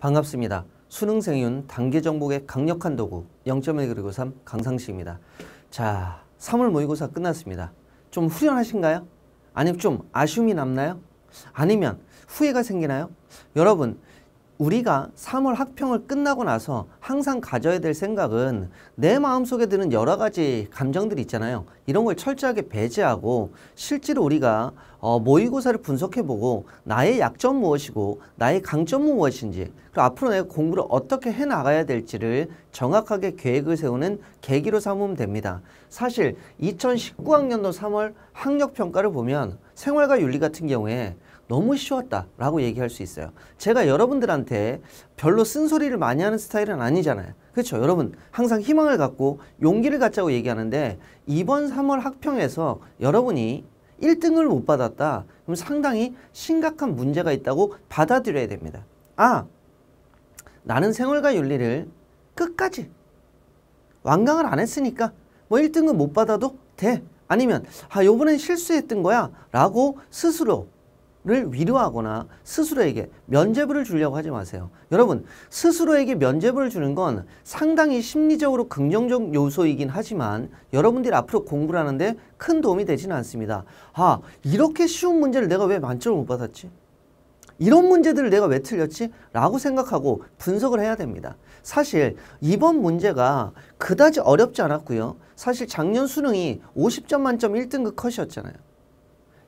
반갑습니다. 수능생윤 단계 정복의 강력한 도구 0.1 그리고 3 강상식입니다. 자, 3월 모의고사 끝났습니다. 좀 후련하신가요? 아니면 좀 아쉬움이 남나요? 아니면 후회가 생기나요? 여러분 우리가 3월 학평을 끝나고 나서 항상 가져야 될 생각은 내 마음속에 드는 여러 가지 감정들이 있잖아요. 이런 걸 철저하게 배제하고 실제로 우리가 어, 모의고사를 분석해보고 나의 약점 무엇이고 나의 강점은 무엇인지 그리고 앞으로 내가 공부를 어떻게 해나가야 될지를 정확하게 계획을 세우는 계기로 삼으면 됩니다. 사실 2019학년도 3월 학력평가를 보면 생활과 윤리 같은 경우에 너무 쉬웠다라고 얘기할 수 있어요. 제가 여러분들한테 별로 쓴소리를 많이 하는 스타일은 아니잖아요. 그렇죠. 여러분 항상 희망을 갖고 용기를 갖자고 얘기하는데 이번 3월 학평에서 여러분이 1등을 못 받았다. 그럼 상당히 심각한 문제가 있다고 받아들여야 됩니다. 아, 나는 생활과 윤리를 끝까지 완강을 안 했으니까 뭐 1등은 못 받아도 돼. 아니면 아 요번엔 실수했던 거야 라고 스스로 를 위로하거나 스스로에게 면죄부를 주려고 하지 마세요. 여러분 스스로에게 면죄부를 주는 건 상당히 심리적으로 긍정적 요소이긴 하지만 여러분들이 앞으로 공부를 하는데 큰 도움이 되지는 않습니다. 아 이렇게 쉬운 문제를 내가 왜 만점을 못 받았지? 이런 문제들을 내가 왜 틀렸지? 라고 생각하고 분석을 해야 됩니다. 사실 이번 문제가 그다지 어렵지 않았고요. 사실 작년 수능이 50점 만점 1등급 컷이었잖아요.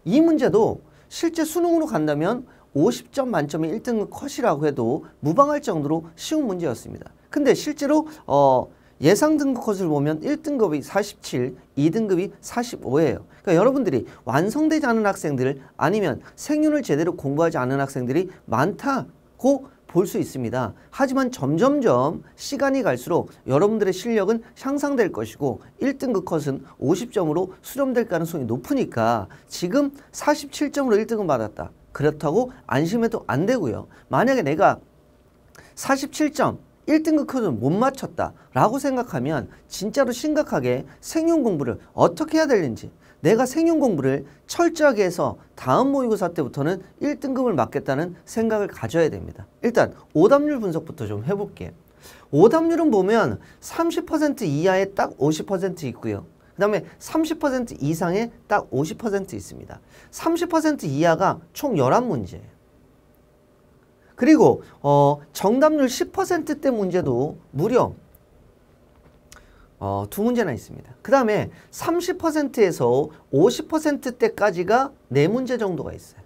이 문제도 실제 수능으로 간다면 50점 만점에 1등급 컷이라고 해도 무방할 정도로 쉬운 문제였습니다. 근데 실제로 어, 예상 등급 컷을 보면 1등급이 47, 2등급이 45예요. 그러니까 여러분들이 완성되지 않은 학생들 아니면 생윤을 제대로 공부하지 않은 학생들이 많다고 볼수 있습니다. 하지만 점점점 시간이 갈수록 여러분들의 실력은 향상될 것이고 1등급 컷은 50점으로 수렴될 가능성이 높으니까 지금 47점으로 1등급 받았다. 그렇다고 안심해도 안 되고요. 만약에 내가 47점 1등급 컷은 못 맞췄다 라고 생각하면 진짜로 심각하게 생용 공부를 어떻게 해야 되는지 내가 생용 공부를 철저하게 해서 다음 모의고사 때부터는 1등급을 맞겠다는 생각을 가져야 됩니다. 일단 오답률 분석부터 좀 해볼게요. 오답률은 보면 30% 이하에 딱 50% 있고요. 그 다음에 30% 이상에 딱 50% 있습니다. 30% 이하가 총 11문제예요. 그리고 어, 정답률 10%대 문제도 무려 어, 두 문제나 있습니다. 그 다음에 30%에서 50%대까지가 네 문제 정도가 있어요.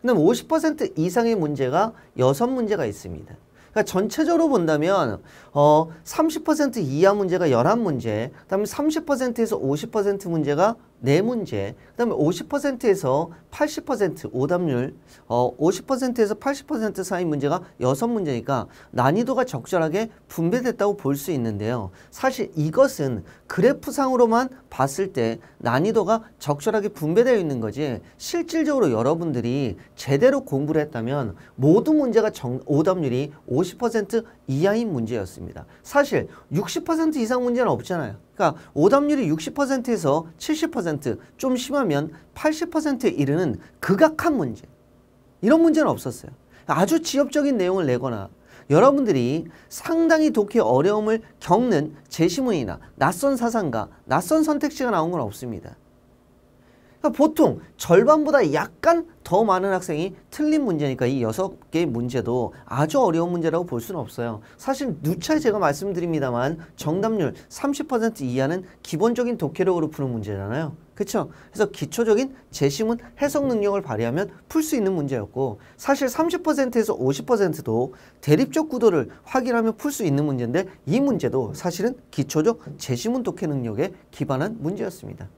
그다음 에50% 이상의 문제가 여섯 문제가 있습니다. 그러니까 전체적으로 본다면 어, 30% 이하 문제가 1 1 문제 그다음에 30%에서 50% 문제가 네 문제, 그 다음에 50%에서 80% 오답률, 어, 50%에서 80% 사이 문제가 여섯 문제니까 난이도가 적절하게 분배됐다고 볼 수 있는데요. 사실 이것은 그래프상으로만 봤을 때 난이도가 적절하게 분배되어 있는 거지 실질적으로 여러분들이 제대로 공부를 했다면 모든 문제가 정, 오답률이 50% 이하인 문제였습니다. 사실 60% 이상 문제는 없잖아요. 그러니까 오답률이 60%에서 70%좀 심하면 80%에 이르는 극악한 문제 이런 문제는 없었어요. 아주 지엽적인 내용을 내거나 여러분들이 상당히 독해 어려움을 겪는 제시문이나 낯선 사상과 낯선 선택지가 나온 건 없습니다. 그러니까 보통 절반보다 약간 더 많은 학생이 틀린 문제니까 이 여섯 개의 문제도 아주 어려운 문제라고 볼 수는 없어요. 사실 누차 제가 말씀드립니다만 정답률 30% 이하는 기본적인 독해력으로 푸는 문제잖아요. 그렇죠? 그래서 기초적인 재심문 해석 능력을 발휘하면 풀 수 있는 문제였고 사실 30%에서 50%도 대립적 구도를 확인하면 풀 수 있는 문제인데 이 문제도 사실은 기초적 재심문 독해 능력에 기반한 문제였습니다.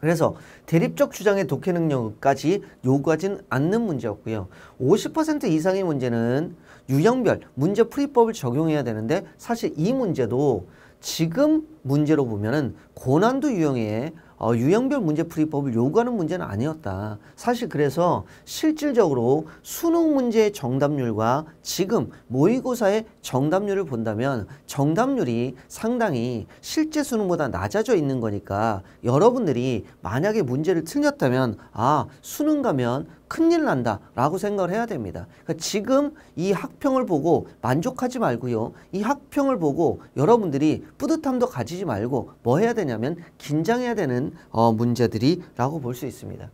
그래서 대립적 주장의 독해 능력까지 요구하진 않는 문제였고요. 50% 이상의 문제는 유형별 문제 풀이법을 적용해야 되는데 사실 이 문제도 지금 문제로 보면은 고난도 유형의 어, 유형별 문제풀이법을 요구하는 문제는 아니었다. 사실 그래서 실질적으로 수능 문제의 정답률과 지금 모의고사의 정답률을 본다면 정답률이 상당히 실제 수능보다 낮아져 있는 거니까 여러분들이 만약에 문제를 틀렸다면 아 수능 가면 큰일 난다라고 생각을 해야 됩니다. 그러니까 지금 이 학평을 보고 만족하지 말고요. 이 학평을 보고 여러분들이 뿌듯함도 가지지 말고 뭐 해야 되냐면 긴장해야 되는 어, 문제들이라고 볼 수 있습니다.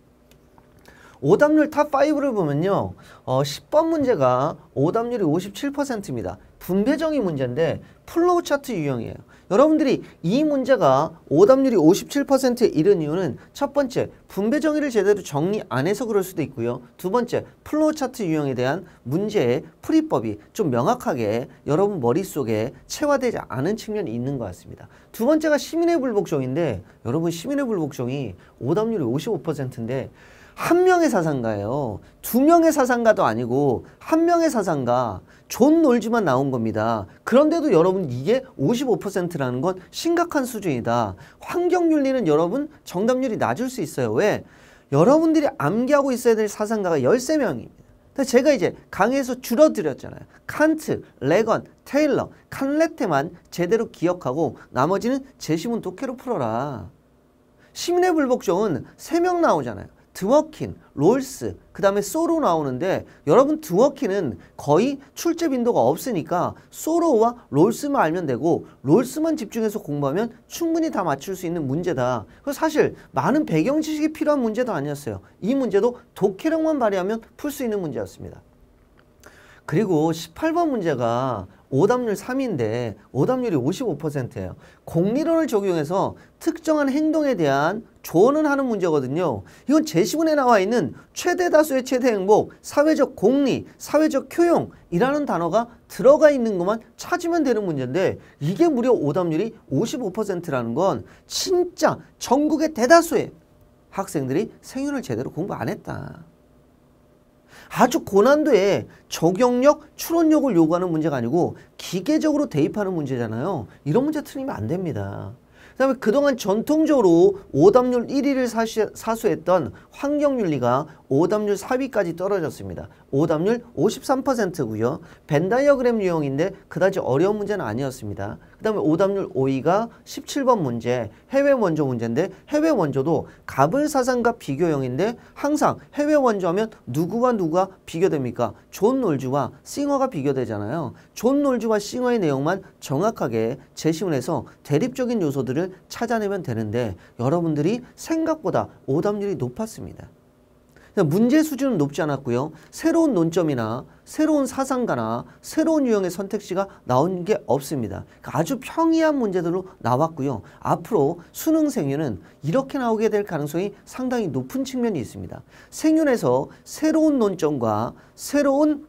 오답률 탑5를 보면요. 어, 10번 문제가 오답률이 57%입니다. 분배정의 문제인데 플로우 차트 유형이에요. 여러분들이 이 문제가 오답률이 57%에 이른 이유는 첫 번째, 분배 정의를 제대로 정리 안 해서 그럴 수도 있고요. 두 번째, 플로우 차트 유형에 대한 문제의 풀이법이 좀 명확하게 여러분 머릿속에 체화되지 않은 측면이 있는 것 같습니다. 두 번째가 시민의 불복종인데 여러분 시민의 불복종이 오답률이 55%인데 한 명의 사상가예요. 두 명의 사상가도 아니고 한 명의 사상가 존 놀지만 나온 겁니다. 그런데도 여러분 이게 55%라는 건 심각한 수준이다. 환경윤리는 여러분 정답률이 낮을 수 있어요. 왜? 여러분들이 암기하고 있어야 될 사상가가 13명입니다. 제가 이제 강의에서 줄어드렸잖아요. 칸트, 레건, 테일러, 칸레테만 제대로 기억하고 나머지는 제시문 독해로 풀어라. 시민의 불복종은 3명 나오잖아요. 드워킨, 롤스, 그 다음에 소로 나오는데 여러분 드워킨은 거의 출제 빈도가 없으니까 소로와 롤스만 알면 되고 롤스만 집중해서 공부하면 충분히 다 맞출 수 있는 문제다. 사실 많은 배경 지식이 필요한 문제도 아니었어요. 이 문제도 독해력만 발휘하면 풀 수 있는 문제였습니다. 그리고 18번 문제가 오답률 3인데 오답률이 55%예요. 공리론을 적용해서 특정한 행동에 대한 조언을 하는 문제거든요. 이건 제시문에 나와 있는 최대다수의 최대 행복, 사회적 공리, 사회적 효용이라는 단어가 들어가 있는 것만 찾으면 되는 문제인데 이게 무려 오답률이 55%라는 건 진짜 전국의 대다수의 학생들이 생윤을 제대로 공부 안 했다. 아주 고난도에 적용력, 추론력을 요구하는 문제가 아니고 기계적으로 대입하는 문제잖아요. 이런 문제 틀리면 안 됩니다. 그 다음에 그동안 전통적으로 오답률 1위를 사수했던 환경윤리가 오답률 4위까지 떨어졌습니다. 오답률 53%고요. 벤다이어그램 유형인데 그다지 어려운 문제는 아니었습니다. 그 다음에 오답률 5위가 17번 문제 해외 원조 문제인데 해외 원조도 갑을 사상과 비교형인데 항상 해외 원조 하면 누구와 누가 비교됩니까? 존 놀주와 싱어가 비교되잖아요. 존 놀주와 싱어의 내용만 정확하게 제시문해서 대립적인 요소들을 찾아내면 되는데 여러분들이 생각보다 오답률이 높았습니다. 그러니까 문제 수준은 높지 않았고요. 새로운 논점이나 새로운 사상가나 새로운 유형의 선택지가 나온 게 없습니다. 그러니까 아주 평이한 문제들로 나왔고요. 앞으로 수능 생윤은 이렇게 나오게 될 가능성이 상당히 높은 측면이 있습니다. 생윤에서 새로운 논점과 새로운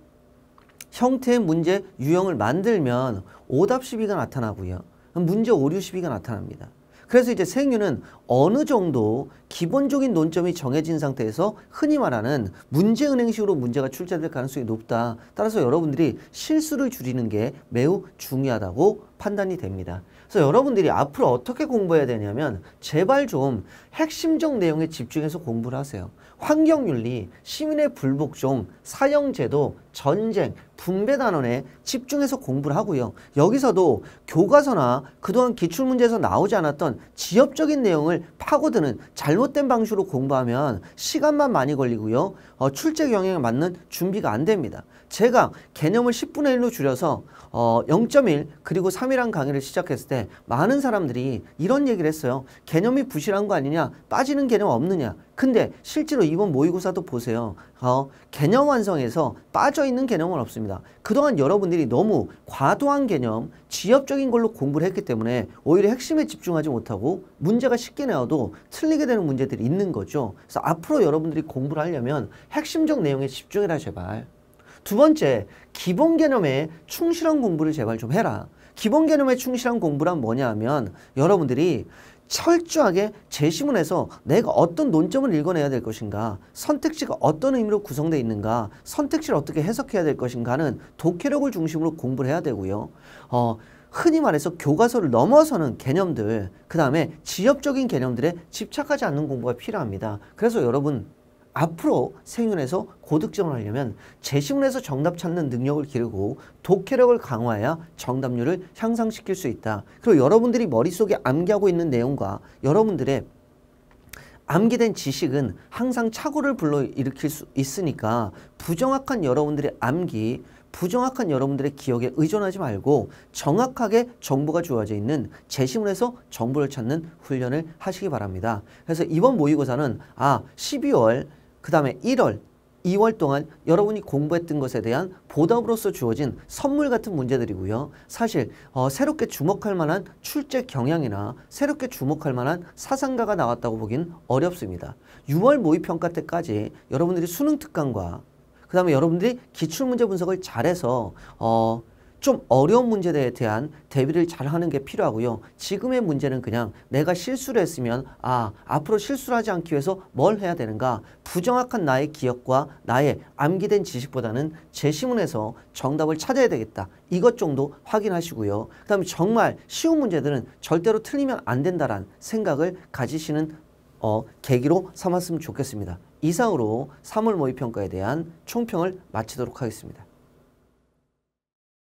형태의 문제 유형을 만들면 오답 시비가 나타나고요. 문제 오류 시비가 나타납니다. 그래서 이제 생액률은 어느 정도 기본적인 논점이 정해진 상태에서 흔히 말하는 문제은행식으로 문제가 출제될 가능성이 높다. 따라서 여러분들이 실수를 줄이는 게 매우 중요하다고 판단이 됩니다. 그래서 여러분들이 앞으로 어떻게 공부해야 되냐면 제발 좀 핵심적 내용에 집중해서 공부를 하세요. 환경윤리, 시민의 불복종, 사형제도, 전쟁, 분배 단원에 집중해서 공부를 하고요. 여기서도 교과서나 그동안 기출문제에서 나오지 않았던 지엽적인 내용을 파고드는 잘못된 방식으로 공부하면 시간만 많이 걸리고요. 어, 출제 경향에 맞는 준비가 안 됩니다. 제가 개념을 10분의 1로 줄여서 어, 0.1 그리고 3이란 강의를 시작했을 때 많은 사람들이 이런 얘기를 했어요. 개념이 부실한 거 아니냐? 빠지는 개념 없느냐? 근데 실제로 이번 모의고사도 보세요. 어, 개념 완성에서 빠져있는 개념은 없습니다. 그동안 여러분들이 너무 과도한 개념, 지엽적인 걸로 공부를 했기 때문에 오히려 핵심에 집중하지 못하고 문제가 쉽게 나와도 틀리게 되는 문제들이 있는 거죠. 그래서 앞으로 여러분들이 공부를 하려면 핵심적 내용에 집중해라 제발. 두 번째, 기본 개념에 충실한 공부를 제발 좀 해라. 기본 개념에 충실한 공부란 뭐냐 하면 여러분들이 철저하게 재심문해서 내가 어떤 논점을 읽어내야 될 것인가 선택지가 어떤 의미로 구성되어 있는가 선택지를 어떻게 해석해야 될 것인가는 독해력을 중심으로 공부를 해야 되고요. 어, 흔히 말해서 교과서를 넘어서는 개념들 그 다음에 지엽적인 개념들에 집착하지 않는 공부가 필요합니다. 그래서 여러분 앞으로 생윤에서 고득점을 하려면 재심에서 정답 찾는 능력을 기르고 독해력을 강화해야 정답률을 향상시킬 수 있다. 그리고 여러분들이 머릿속에 암기하고 있는 내용과 여러분들의 암기된 지식은 항상 착오를 불러일으킬 수 있으니까 부정확한 여러분들의 암기, 부정확한 여러분들의 기억에 의존하지 말고 정확하게 정보가 주어져 있는 제시문에서 정보를 찾는 훈련을 하시기 바랍니다. 그래서 이번 모의고사는 아 12월 그 다음에 1월, 2월 동안 여러분이 공부했던 것에 대한 보답으로서 주어진 선물 같은 문제들이고요. 사실 어, 새롭게 주목할 만한 출제 경향이나 새롭게 주목할 만한 사상가가 나왔다고 보긴 어렵습니다. 6월 모의평가 때까지 여러분들이 수능 특강과 그 다음에 여러분들이 기출문제 분석을 잘해서 어, 좀 어려운 문제에 대한 대비를 잘 하는 게 필요하고요. 지금의 문제는 그냥 내가 실수를 했으면 아, 앞으로 실수를 하지 않기 위해서 뭘 해야 되는가? 부정확한 나의 기억과 나의 암기된 지식보다는 제시문에서 정답을 찾아야 되겠다. 이것 정도 확인하시고요. 그다음에 정말 쉬운 문제들은 절대로 틀리면 안된다는 생각을 가지시는 어, 계기로 삼았으면 좋겠습니다. 이상으로 3월 모의평가에 대한 총평을 마치도록 하겠습니다.